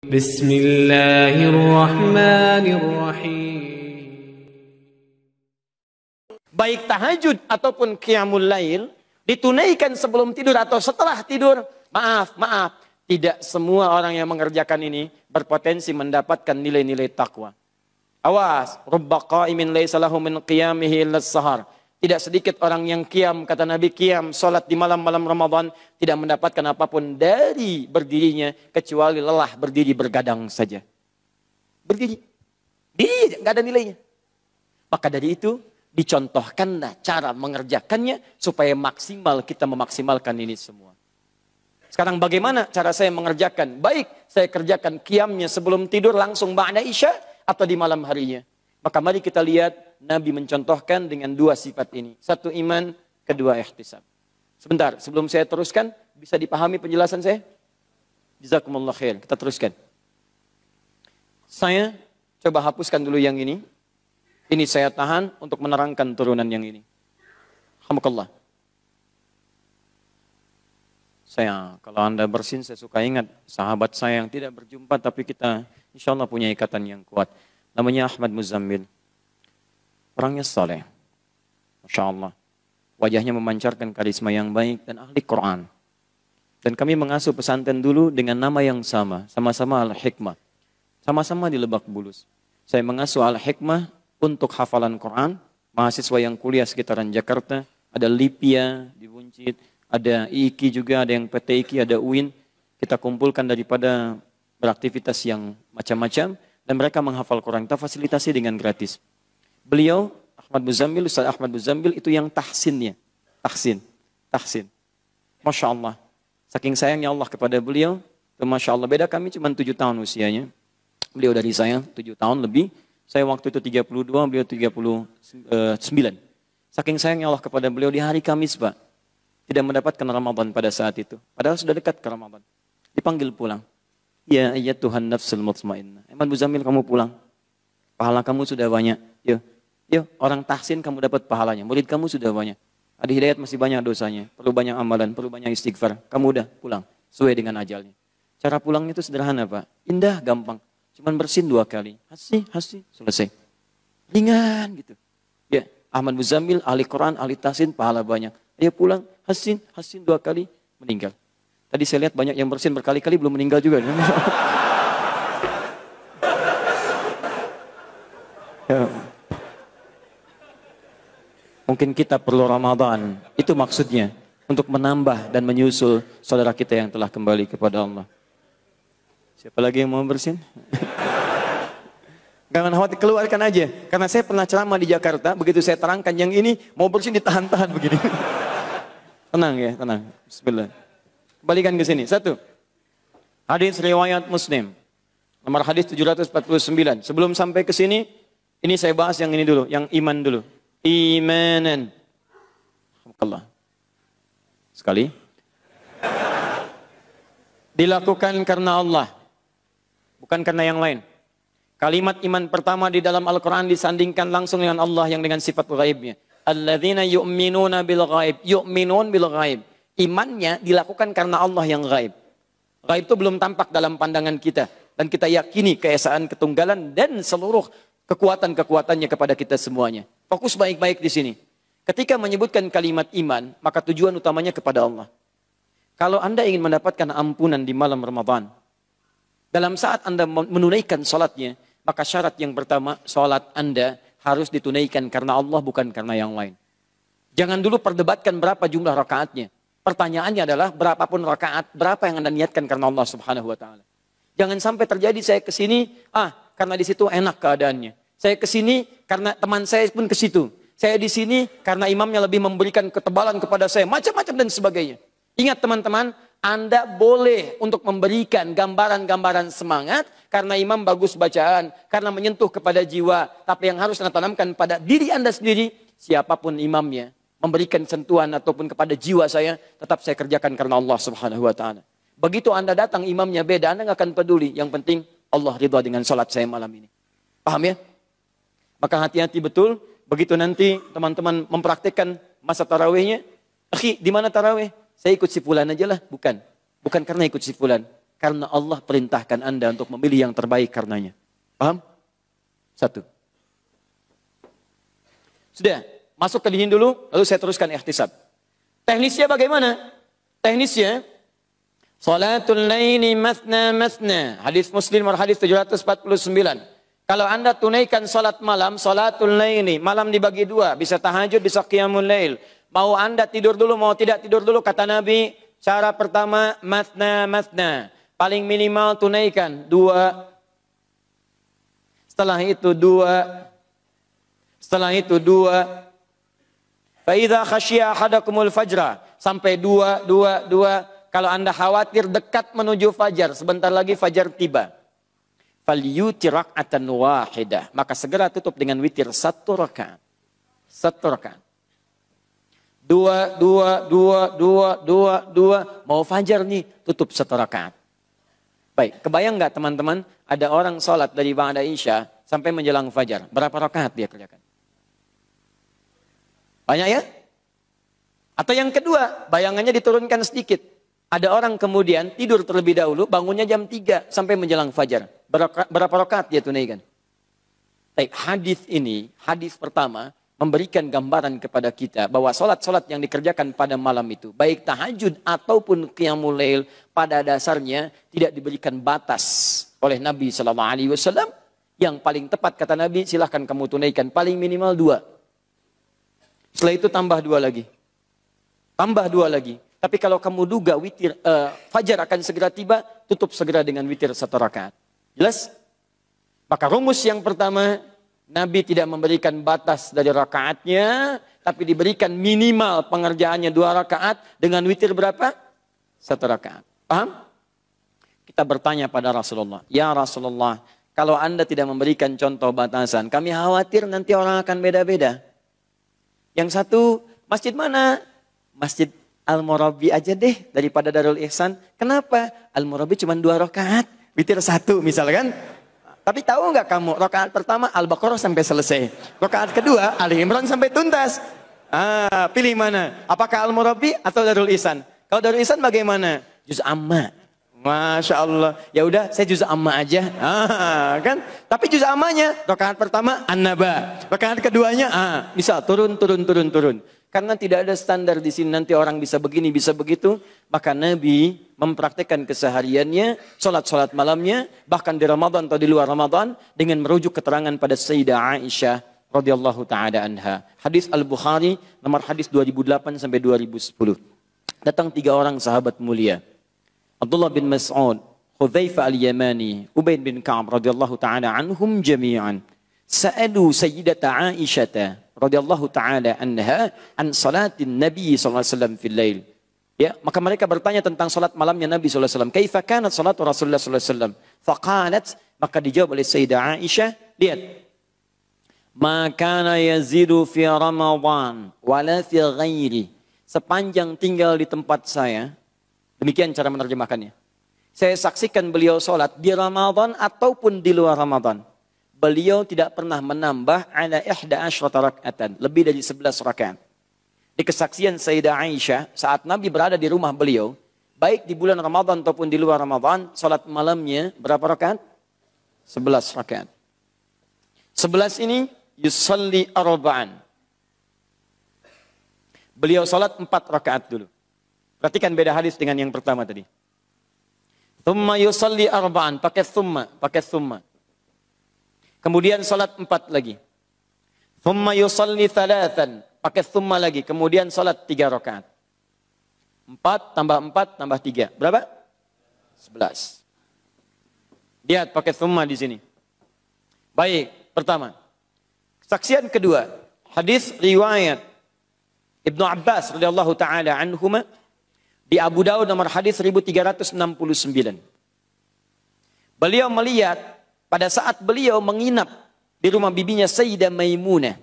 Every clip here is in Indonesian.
بسم Baik tahajud ataupun qiyamul lail ditunaikan sebelum tidur atau setelah tidur. Maaf, maaf. Tidak semua orang yang mengerjakan ini berpotensi mendapatkan nilai-nilai takwa. Awas, rubba qaimin laysa lahu min qiyamihi illa sahar. Tidak sedikit orang yang kiam, kata Nabi kiam, sholat di malam-malam Ramadan, tidak mendapatkan apapun dari berdirinya, kecuali lelah berdiri bergadang saja. Berdiri. Diri gak ada nilainya. Maka dari itu, dicontohkanlah cara mengerjakannya, supaya maksimal kita memaksimalkan ini semua. Sekarang bagaimana cara saya mengerjakan? Baik, saya kerjakan kiamnya sebelum tidur langsung ba'da isya atau di malam harinya. Maka mari kita lihat Nabi mencontohkan dengan dua sifat ini. Satu iman, kedua ihtisab. Sebentar, sebelum saya teruskan, bisa dipahami penjelasan saya? Jazakumullah khair. Kita teruskan. Saya coba hapuskan dulu yang ini. Ini saya tahan untuk menerangkan turunan yang ini. Alhamdulillah. Saya, kalau Anda bersin, saya suka ingat sahabat saya yang tidak berjumpa, tapi kita insya Allah punya ikatan yang kuat namanya Ahmad Muzammil. Orangnya soleh. Masya Allah. Wajahnya memancarkan karisma yang baik dan ahli Quran. Dan kami mengasuh pesantren dulu dengan nama yang sama. Sama-sama Al-Hikmah. Sama-sama di Lebak Bulus. Saya mengasuh Al-Hikmah untuk hafalan Quran. Mahasiswa yang kuliah sekitaran Jakarta. Ada Lipia di Buncit. Ada IKI juga, ada yang PT IKI, ada UIN. Kita kumpulkan daripada beraktivitas yang macam-macam dan mereka menghafal Quran. Kita fasilitasi dengan gratis. Beliau, Ahmad Muzammil, Ustaz Ahmad Muzammil itu yang tahsinnya. Tahsin, tahsin. Masya Allah. Saking sayangnya Allah kepada beliau, itu Masya Allah. Beda kami cuma tujuh tahun usianya. Beliau dari saya tujuh tahun lebih. Saya waktu itu 32, beliau 39. Eh, Saking sayangnya Allah kepada beliau di hari Kamis, Pak. Tidak mendapatkan Ramadan pada saat itu. Padahal sudah dekat ke Ramadan. Dipanggil pulang. Ya ayat Tuhan nafsul mutmainnah. Eman Muzamil kamu pulang. Pahala kamu sudah banyak. Yo ya, yo ya, orang tahsin kamu dapat pahalanya. Murid kamu sudah banyak. Adi Hidayat masih banyak dosanya. Perlu banyak amalan, perlu banyak istighfar. Kamu udah pulang. Sesuai dengan ajalnya. Cara pulangnya itu sederhana Pak. Indah, gampang. Cuman bersin dua kali. Hasi, hasi, selesai. Ringan gitu. Ya, Ahmad Muzamil, ahli Quran, ahli tahsin, pahala banyak. Dia pulang, hasin, hasin dua kali, meninggal. Tadi saya lihat banyak yang bersin berkali-kali belum meninggal juga. ya. Mungkin kita perlu Ramadan. Itu maksudnya. Untuk menambah dan menyusul saudara kita yang telah kembali kepada Allah. Siapa lagi yang mau bersin? Jangan khawatir, keluarkan aja. Karena saya pernah ceramah di Jakarta, begitu saya terangkan yang ini, mau bersin ditahan-tahan begini. tenang ya, tenang. Bismillah. Kembalikan ke sini. Satu. Hadis riwayat Muslim. Nomor hadis 749. Sebelum sampai ke sini, ini saya bahas yang ini dulu, yang iman dulu. Imanan. Allah. Sekali. Dilakukan karena Allah. Bukan karena yang lain. Kalimat iman pertama di dalam Al-Quran disandingkan langsung dengan Allah yang dengan sifat gaibnya. Alladzina yu'minuna bil ghaib. Yu'minun bil ghaib. Imannya dilakukan karena Allah yang gaib. Gaib itu belum tampak dalam pandangan kita. Dan kita yakini keesaan ketunggalan dan seluruh kekuatan-kekuatannya kepada kita semuanya. Fokus baik-baik di sini. Ketika menyebutkan kalimat iman, maka tujuan utamanya kepada Allah. Kalau Anda ingin mendapatkan ampunan di malam Ramadan, dalam saat Anda menunaikan sholatnya, maka syarat yang pertama, sholat Anda harus ditunaikan karena Allah bukan karena yang lain. Jangan dulu perdebatkan berapa jumlah rakaatnya. Pertanyaannya adalah berapapun rakaat, berapa yang Anda niatkan karena Allah Subhanahu wa taala. Jangan sampai terjadi saya ke sini, ah karena di situ enak keadaannya. Saya ke sini karena teman saya pun ke situ. Saya di sini karena imamnya lebih memberikan ketebalan kepada saya, macam-macam dan sebagainya. Ingat teman-teman, Anda boleh untuk memberikan gambaran-gambaran semangat karena imam bagus bacaan, karena menyentuh kepada jiwa. Tapi yang harus Anda tanamkan pada diri Anda sendiri, siapapun imamnya, memberikan sentuhan ataupun kepada jiwa saya, tetap saya kerjakan karena Allah Subhanahu wa taala. Begitu Anda datang imamnya beda, Anda nggak akan peduli. Yang penting Allah ridha dengan salat saya malam ini. Paham ya? Maka hati-hati betul. Begitu nanti teman-teman mempraktikkan masa tarawihnya. Akhi, di mana tarawih? Saya ikut si fulan aja lah. Bukan. Bukan karena ikut si fulan. Karena Allah perintahkan Anda untuk memilih yang terbaik karenanya. Paham? Satu. Sudah. Masuk ke tadihin dulu, lalu saya teruskan ikhtisab. Teknisnya bagaimana? Teknisnya, Salatul laini masna masna. Hadis Muslim nomor hadis 749. Kalau Anda tunaikan salat malam, salatul laini. malam dibagi dua, bisa tahajud, bisa qiyamul lail. Mau Anda tidur dulu, mau tidak tidur dulu, kata Nabi, cara pertama masna masna. Paling minimal tunaikan dua. Setelah itu dua. Setelah itu dua. Faida khasya hadakumul fajra sampai dua dua dua. Kalau anda khawatir dekat menuju fajar, sebentar lagi fajar tiba. Falyuti atan wahidah. Maka segera tutup dengan witir satu rakaat. Satu rakaat. Dua, dua, dua, dua, dua, dua. Mau fajar nih, tutup satu rakaat. Baik, kebayang nggak teman-teman? Ada orang sholat dari Ba'da Isya sampai menjelang fajar. Berapa rakaat dia kerjakan? Banyak ya? Atau yang kedua, bayangannya diturunkan sedikit. Ada orang kemudian tidur terlebih dahulu, bangunnya jam 3 sampai menjelang fajar. Berapa, berapa rokat dia tunaikan? Baik, hadis ini, hadis pertama, memberikan gambaran kepada kita bahwa solat-solat yang dikerjakan pada malam itu, baik tahajud ataupun qiyamul lail, pada dasarnya tidak diberikan batas oleh Nabi Shallallahu Alaihi Wasallam. Yang paling tepat kata Nabi, silahkan kamu tunaikan paling minimal dua. Setelah itu tambah dua lagi. Tambah dua lagi. Tapi kalau kamu duga witir uh, fajar akan segera tiba, tutup segera dengan witir satu rakaat. Jelas? Maka rumus yang pertama, Nabi tidak memberikan batas dari rakaatnya, tapi diberikan minimal pengerjaannya dua rakaat dengan witir berapa? Satu rakaat. Paham? Kita bertanya pada Rasulullah, "Ya Rasulullah, kalau Anda tidak memberikan contoh batasan, kami khawatir nanti orang akan beda-beda." Yang satu, masjid mana? Masjid Al-Murabi aja deh daripada Darul Ihsan. Kenapa? Al-Murabi cuma dua rokaat, witir satu kan? Tapi tahu nggak kamu, Rokaat pertama Al-Baqarah sampai selesai. Rokaat kedua Ali Imran sampai tuntas. Ah, pilih mana? Apakah Al-Murabi atau Darul Ihsan? Kalau Darul Ihsan bagaimana? Juz Amma. Masya Allah. Ya udah, saya juz amma aja. Ah, kan? Tapi juz ammanya, rakaat pertama annaba. rakaat keduanya ah, bisa turun turun turun turun. Karena tidak ada standar di sini nanti orang bisa begini bisa begitu, maka Nabi mempraktekkan kesehariannya, sholat-sholat malamnya, bahkan di Ramadan atau di luar Ramadan dengan merujuk keterangan pada Sayyidah Aisyah radhiyallahu taala anha. Hadis Al-Bukhari nomor hadis 2008 sampai 2010. Datang tiga orang sahabat mulia. Abdullah bin Mas'ud, Hudzaifah al-Yamani, Ubay bin Ka'ab radhiyallahu taala anhum jami'an. Sa'alu Sayyidata Aisyah radhiyallahu taala anha an salatin Nabi sallallahu alaihi wasallam fil lail. Ya, maka mereka bertanya tentang salat malamnya Nabi sallallahu alaihi wasallam. Kaifa kanat salat Rasulullah sallallahu alaihi wasallam? Faqalat, maka dijawab oleh Sayyidah Aisyah, lihat. Ma kana yazidu fi Ramadan wala fi ghairi. Sepanjang tinggal di tempat saya, Demikian cara menerjemahkannya. Saya saksikan beliau sholat di Ramadan ataupun di luar Ramadan. Beliau tidak pernah menambah ala ihda asyrata rak'atan. Lebih dari 11 rakaat. Di kesaksian Sayyidah Aisyah saat Nabi berada di rumah beliau. Baik di bulan Ramadan ataupun di luar Ramadan. Sholat malamnya berapa rakaat? 11 rakaat. 11 ini yusalli arba'an. Beliau sholat 4 rakaat dulu. Perhatikan beda hadis dengan yang pertama tadi. Thumma yusalli arba'an. Pakai thumma. Pakai thumma. Kemudian salat empat lagi. Thumma yusalli thalathan. Pakai thumma lagi. Kemudian salat tiga rakaat. Empat tambah empat tambah tiga. Berapa? Sebelas. Lihat pakai thumma di sini. Baik, pertama. Saksian kedua. Hadis riwayat Ibnu Abbas radhiyallahu taala anhuma di Abu Daud nomor hadis 1369. Beliau melihat pada saat beliau menginap di rumah bibinya Sayyidah Maimunah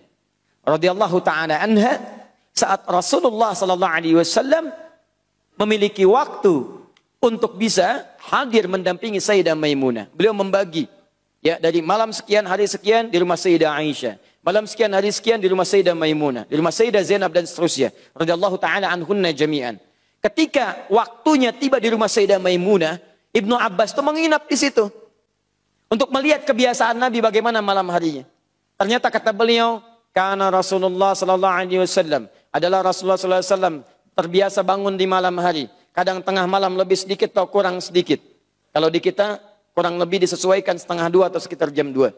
radhiyallahu taala anha saat Rasulullah sallallahu alaihi wasallam memiliki waktu untuk bisa hadir mendampingi Sayyidah Maimunah. Beliau membagi ya dari malam sekian hari sekian di rumah Sayyidah Aisyah, malam sekian hari sekian di rumah Sayyidah Maimunah, di rumah Sayyidah Zainab dan seterusnya radhiyallahu taala anhunna jami'an. Ketika waktunya tiba di rumah Sayyidah Maimunah, Ibnu Abbas itu menginap di situ. Untuk melihat kebiasaan Nabi bagaimana malam harinya. Ternyata kata beliau, karena Rasulullah Sallallahu Alaihi Wasallam adalah Rasulullah Sallallahu Alaihi Wasallam terbiasa bangun di malam hari. Kadang tengah malam lebih sedikit atau kurang sedikit. Kalau di kita kurang lebih disesuaikan setengah dua atau sekitar jam dua.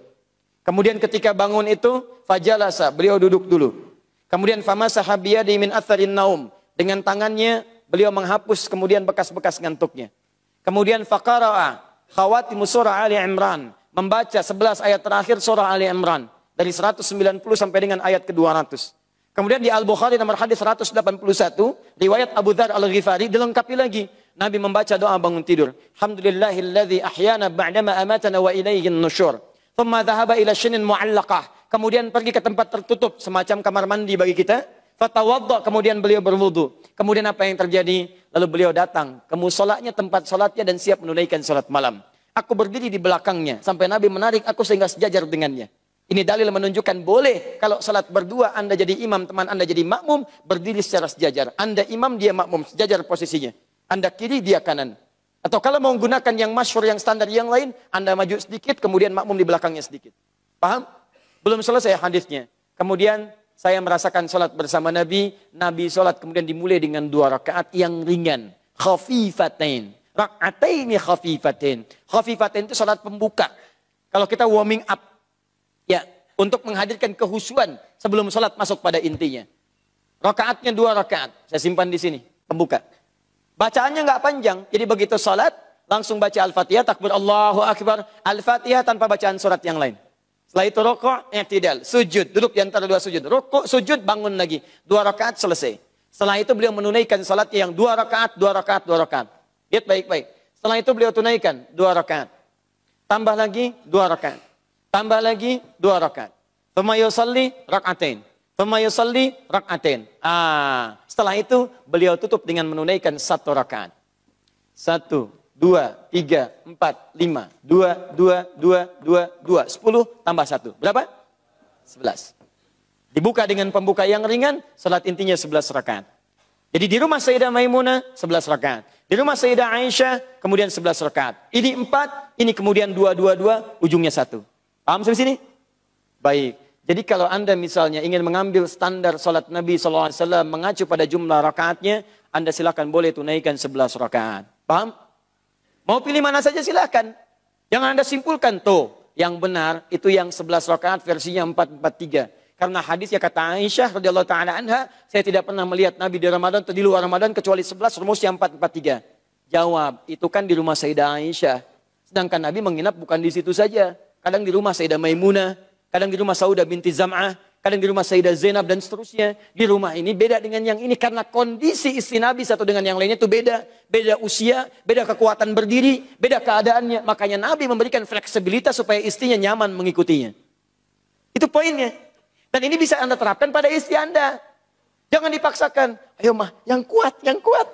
Kemudian ketika bangun itu, fajalasa, beliau duduk dulu. Kemudian famasa habiyadi min atharin naum. Dengan tangannya Beliau menghapus kemudian bekas-bekas ngantuknya. Kemudian faqara'a khawatimu surah Ali Imran. Membaca 11 ayat terakhir surah Ali Imran. Dari 190 sampai dengan ayat ke-200. Kemudian di Al-Bukhari nomor hadis 181, riwayat Abu Dhar Al-Ghifari dilengkapi lagi. Nabi membaca doa bangun tidur. Alhamdulillahilladzi ahyana ba'dama amatana wa ilayhin nushur Thumma zahaba ila shinin mu'allaqah. Kemudian pergi ke tempat tertutup semacam kamar mandi bagi kita Fatawadda, kemudian beliau berwudu. Kemudian apa yang terjadi? Lalu beliau datang ke musolatnya, tempat solatnya dan siap menunaikan sholat malam. Aku berdiri di belakangnya sampai Nabi menarik aku sehingga sejajar dengannya. Ini dalil menunjukkan boleh kalau salat berdua Anda jadi imam, teman Anda jadi makmum, berdiri secara sejajar. Anda imam, dia makmum, sejajar posisinya. Anda kiri, dia kanan. Atau kalau mau menggunakan yang masyhur, yang standar, yang lain, Anda maju sedikit, kemudian makmum di belakangnya sedikit. Paham? Belum selesai hadisnya. Kemudian saya merasakan sholat bersama Nabi. Nabi sholat kemudian dimulai dengan dua rakaat yang ringan. Khafifatain. Rakataini khafifatain. Khafifatain itu sholat pembuka. Kalau kita warming up. Ya, untuk menghadirkan kehusuan sebelum sholat masuk pada intinya. Rakaatnya dua rakaat. Saya simpan di sini. Pembuka. Bacaannya nggak panjang. Jadi begitu sholat, langsung baca Al-Fatihah, takbir Allahu Akbar. Al-Fatihah tanpa bacaan surat yang lain. Setelah itu rokok, i'tidal, eh, sujud, duduk di antara dua sujud. Rokok, sujud, bangun lagi. Dua rakaat selesai. Setelah itu beliau menunaikan salatnya yang dua rakaat, dua rakaat, dua rakaat. Lihat baik-baik. Setelah itu beliau tunaikan dua rakaat. Tambah lagi dua rakaat. Tambah lagi dua rakaat. Thumma yusalli rakaatain. Thumma yusalli Ah, setelah itu beliau tutup dengan menunaikan satu rakaat. Satu, 2, 3, 4, 5, 2, 2, 2, 2, 2, 10, tambah 1. Berapa? 11. Dibuka dengan pembuka yang ringan, salat intinya 11 rakaat. Jadi di rumah Sayyidah Maimunah, 11 rakaat. Di rumah Sayyidah Aisyah, kemudian 11 rakaat. Ini 4, ini kemudian 2, 2, 2, ujungnya 1. Paham sampai sini? Baik. Jadi kalau anda misalnya ingin mengambil standar salat Nabi SAW mengacu pada jumlah rakaatnya, anda silakan boleh tunaikan 11 rakaat. Paham? Mau pilih mana saja silahkan. Yang Anda simpulkan tuh. Yang benar itu yang 11 rakaat versinya 443. Karena hadis ya kata Aisyah radhiyallahu taala anha, saya tidak pernah melihat Nabi di Ramadan atau di luar Ramadan kecuali 11 rumus yang 443. Jawab, itu kan di rumah Sayyidah Aisyah. Sedangkan Nabi menginap bukan di situ saja. Kadang di rumah Sayyidah Maimunah, kadang di rumah Sauda binti Zam'ah, kadang di rumah Sayyidah Zainab dan seterusnya. Di rumah ini beda dengan yang ini karena kondisi istri Nabi satu dengan yang lainnya itu beda. Beda usia, beda kekuatan berdiri, beda keadaannya. Makanya Nabi memberikan fleksibilitas supaya istrinya nyaman mengikutinya. Itu poinnya. Dan ini bisa Anda terapkan pada istri Anda. Jangan dipaksakan. Ayo mah, yang kuat, yang kuat.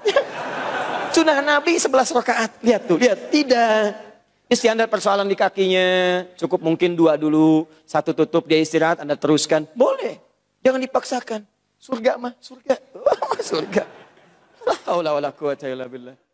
Sunnah Nabi 11 rakaat. Lihat tuh, lihat. Tidak. Istiadat persoalan di kakinya, cukup mungkin dua dulu, satu tutup dia istirahat, Anda teruskan. Boleh, jangan dipaksakan. Surga mah, surga. surga. Allah Allah, kuat, quwata billah.